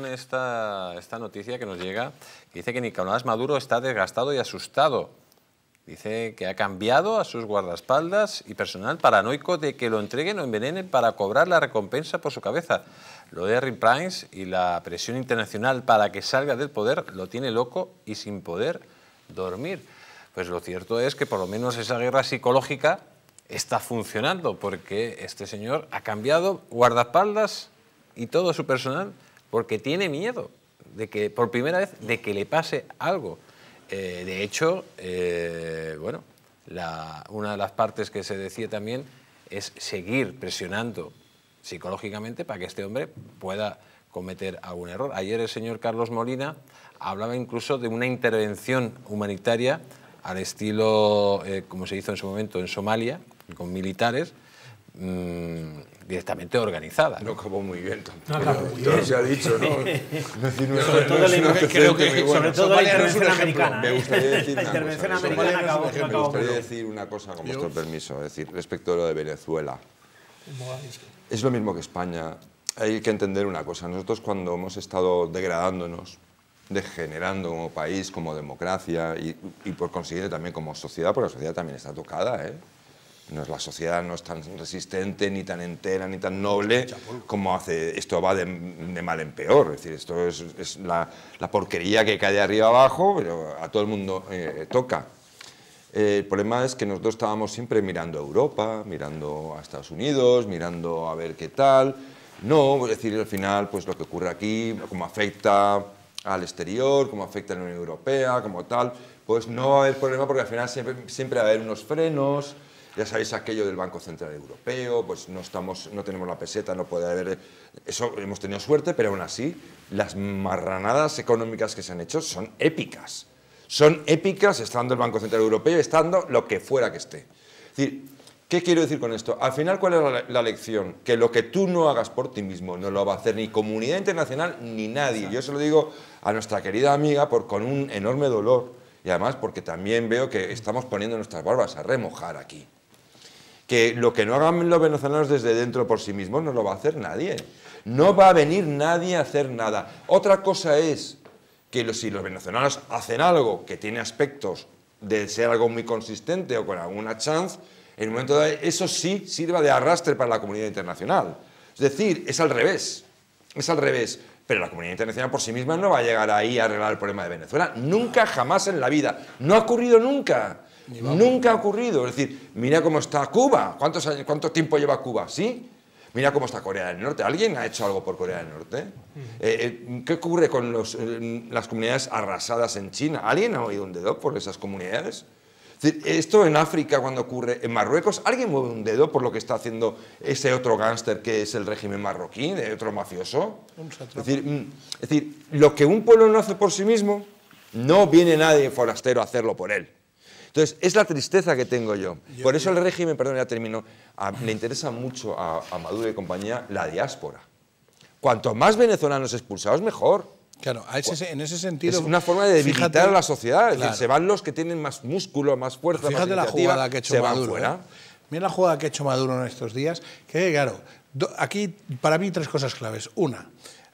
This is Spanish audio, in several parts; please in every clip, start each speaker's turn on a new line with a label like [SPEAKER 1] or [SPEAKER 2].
[SPEAKER 1] Esta, esta noticia que nos llega, que dice que Nicolás Maduro está desgastado y asustado. Dice que ha cambiado a sus guardaespaldas y personal paranoico de que lo entreguen o envenenen para cobrar la recompensa por su cabeza. Lo de Harry Price y la presión internacional para que salga del poder lo tiene loco y sin poder dormir. Pues lo cierto es que por lo menos esa guerra psicológica está funcionando porque este señor ha cambiado guardaespaldas y todo su personal porque tiene miedo de que, por primera vez, de que le pase algo. Eh, de hecho, eh, bueno, una de las partes que se decía también es seguir presionando psicológicamente para que este hombre pueda cometer algún error. Ayer el señor Carlos Molina hablaba incluso de una intervención humanitaria al estilo, eh, como se hizo en su momento en Somalia, con militares, Mm, directamente organizada. No, como muy bien
[SPEAKER 2] No, se ha dicho, ¿no? sobre todo, la, intervención americana. Me ¿eh? gustaría decir, una, cosa, decir una cosa, con vuestro
[SPEAKER 3] permiso, decir, respecto a lo de Venezuela. Es lo mismo que España. Hay que entender una cosa. Nosotros cuando hemos estado degradándonos, degenerando como país, como democracia y, y por consiguiente también como sociedad, porque la sociedad también está tocada, ¿eh? no, la sociedad no es tan resistente, ni tan entera, ni tan noble como hace. Esto va de, mal en peor. Es decir, esto es, la, porquería que cae de arriba abajo, pero a todo el mundo eh, toca. Eh, el problema es que nosotros estábamos siempre mirando a Europa, mirando a Estados Unidos, mirando a ver qué tal. No, es decir, al final, pues lo que ocurre aquí, cómo afecta al exterior, cómo afecta a la Unión Europea, como tal, pues no va a haber problema porque al final siempre, siempre va a haber unos frenos, ya sabéis aquello del Banco Central Europeo, pues no, estamos, no tenemos la peseta, no puede haber... Eso hemos tenido suerte, pero aún así las marranadas económicas que se han hecho son épicas. Son épicas estando el Banco Central Europeo, estando lo que fuera que esté. Es decir, ¿qué quiero decir con esto? Al final, ¿cuál es la, lección? Que lo que tú no hagas por ti mismo no lo va a hacer ni comunidad internacional ni nadie. Yo se lo digo a nuestra querida amiga por, con un enorme dolor y además porque también veo que estamos poniendo nuestras barbas a remojar aquí que lo que no hagan los venezolanos desde dentro por sí mismos no lo va a hacer nadie. No va a venir nadie a hacer nada. Otra cosa es que si los venezolanos hacen algo que tiene aspectos de ser algo muy consistente o con alguna chance, en el momento de eso sí sirva de arrastre para la comunidad internacional. Es decir, es al revés. Es al revés. Pero la comunidad internacional por sí misma no va a llegar ahí a arreglar el problema de Venezuela. Nunca, jamás en la vida. No ha ocurrido nunca. Nunca ha ocurrido. Es decir, mira cómo está Cuba. ¿Cuánto tiempo lleva Cuba? ¿Sí? Mira cómo está Corea del Norte. ¿Alguien ha hecho algo por Corea del Norte? Eh, eh, ¿Qué ocurre con eh, las comunidades arrasadas en China? ¿Alguien ha oído un dedo por esas comunidades? Es esto en África cuando ocurre en Marruecos, ¿alguien mueve un dedo por lo que está haciendo ese otro gángster que es el régimen marroquí, de otro mafioso? decir, mm, es decir, lo que un pueblo no hace por sí mismo, no viene nadie forastero a hacerlo por él. Entonces, es la tristeza que tengo yo. Por eso el régimen, perdón, ya termino, le interesa mucho a, Maduro y compañía la diáspora. Cuanto más venezolanos expulsados, mejor. Claro,
[SPEAKER 2] en ese sentido... Es una forma de debilitar a la sociedad. se
[SPEAKER 3] van los que tienen más músculo, más fuerza, fíjate más la jugada que ha hecho Maduro. ¿eh?
[SPEAKER 2] Mira la jugada que ha hecho Maduro en estos días, que claro, aquí para mí tres cosas claves. Una,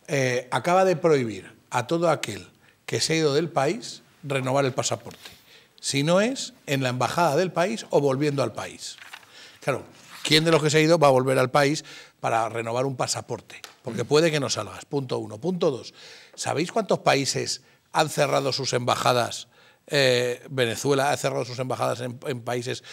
[SPEAKER 2] eh, acaba de prohibir a todo aquel que se ha ido del país renovar el pasaporte si no es en la embajada del país o volviendo al país. Claro, ¿quién de los que se ha ido va a volver al país para renovar un pasaporte? Porque puede que no salgas, punto uno. Punto dos, ¿sabéis cuántos países han cerrado sus embajadas? Eh, Venezuela ha cerrado sus embajadas en países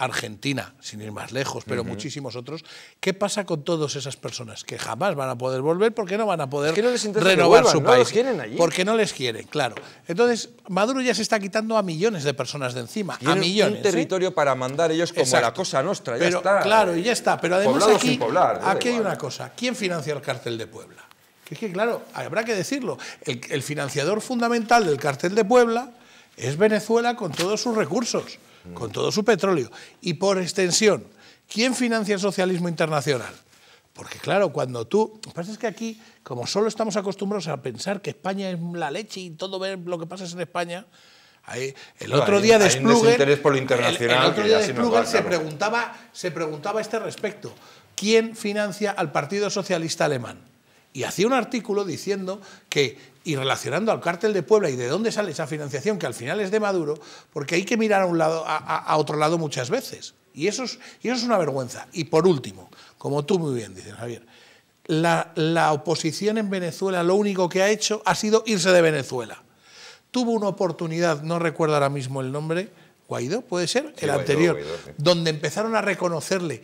[SPEAKER 2] Argentina, sin ir más lejos, pero muchísimos otros. ¿Qué pasa con todas esas personas que jamás van a poder volver porque no van a poder renovar su país? quieren allí. Porque no les quieren, claro. Entonces, Maduro ya se está quitando a millones de personas de encima, a millones. un territorio para mandar ellos como la cosa nuestra, ya está. Claro, y ya está, pero además aquí, hay una cosa, ¿quién financia el cártel de Puebla? Es que claro, habrá que decirlo, el financiador fundamental del cártel de Puebla es Venezuela con todos sus recursos con todo su petróleo. Y por extensión, ¿quién financia el socialismo internacional? Porque claro, cuando tú... Lo que pasa es que aquí, como solo estamos acostumbrados a pensar que España es la leche y todo lo que pasa es en España, el, otro el, día de Spluger, se, preguntaba, se preguntaba a este respecto. ¿Quién financia al Partido Socialista Alemán? Y hacía un artículo diciendo que, y relacionando al cártel de Puebla y de dónde sale esa financiación, que al final es de Maduro, porque hay que mirar a, un lado, a, otro lado muchas veces. Y eso, es, y eso es una vergüenza. Y por último, como tú muy bien dices, Javier, la, oposición en Venezuela lo único que ha hecho ha sido irse de Venezuela. Tuvo una oportunidad, no recuerdo ahora mismo el nombre, Guaidó, puede ser, el anterior, donde empezaron a reconocerle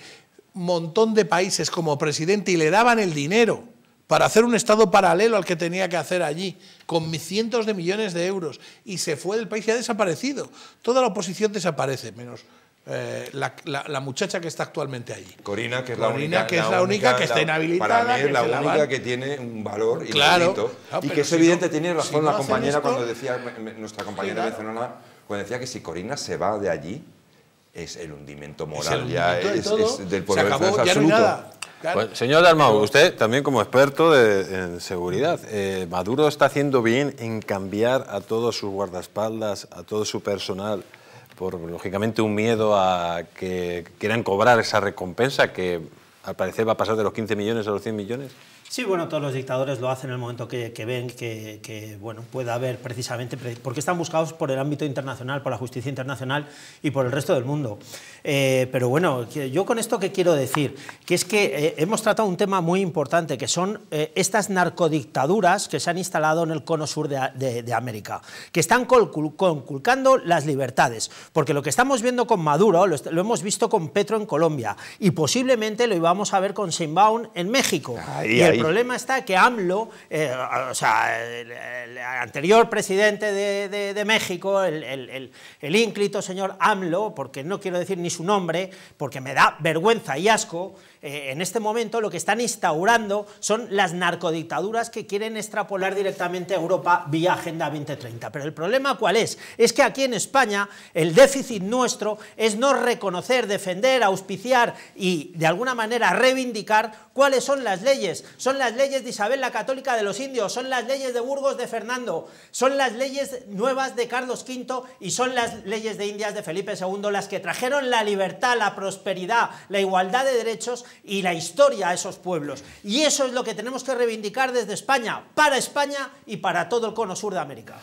[SPEAKER 2] un montón de países como presidente y le daban el dinero para hacer un Estado paralelo al que tenía que hacer allí, con cientos de millones de euros, y se fue del país y ha desaparecido. Toda la oposición desaparece, menos eh, la, muchacha que está actualmente allí. Corina, que es la única que, es la única, que está inhabilitada. Para mí es la única que
[SPEAKER 3] tiene un valor claro, y, y que es evidente, tiene razón la compañera cuando decía, nuestra compañera de Zenona, cuando decía que si Corina se va de allí, es el hundimiento moral, ya es, del poder
[SPEAKER 2] pues, señor Dalmau,
[SPEAKER 3] usted también como experto en seguridad, eh,
[SPEAKER 1] ¿Maduro está haciendo bien en cambiar a todos sus guardaespaldas, a todo su personal, por lógicamente un miedo a que quieran cobrar esa recompensa que al parecer va a pasar de los 15 millones a los 100 millones?
[SPEAKER 4] Sí, bueno, todos los dictadores lo hacen en el momento que, que ven que, que, bueno, pueda haber precisamente, porque están buscados por el ámbito internacional, por la justicia internacional y por el resto del mundo. Eh, pero bueno, yo con esto que quiero decir, que es que eh, hemos tratado un tema muy importante, que son eh, estas narcodictaduras que se han instalado en el cono sur de, de, América, que están conculcando las libertades, porque lo que estamos viendo con Maduro, lo, hemos visto con Petro en Colombia, y posiblemente lo íbamos a ver con Seinbaum en México. y el el problema está que AMLO, eh, o sea, el, anterior presidente de, México, el, ínclito señor AMLO, porque no quiero decir ni su nombre, porque me da vergüenza y asco, eh, en este momento lo que están instaurando son las narcodictaduras que quieren extrapolar directamente a Europa vía Agenda 2030. Pero el problema cuál es? Es que aquí en España el déficit nuestro es no reconocer, defender, auspiciar y de alguna manera reivindicar cuáles son las leyes son las leyes de Isabel la Católica de los Indios, son las leyes de Burgos de Fernando, son las leyes nuevas de Carlos V y son las leyes de Indias de Felipe II las que trajeron la libertad, la prosperidad, la igualdad de derechos y la historia a esos pueblos. Y eso es lo que tenemos que reivindicar desde España, para España y para todo el cono sur de América.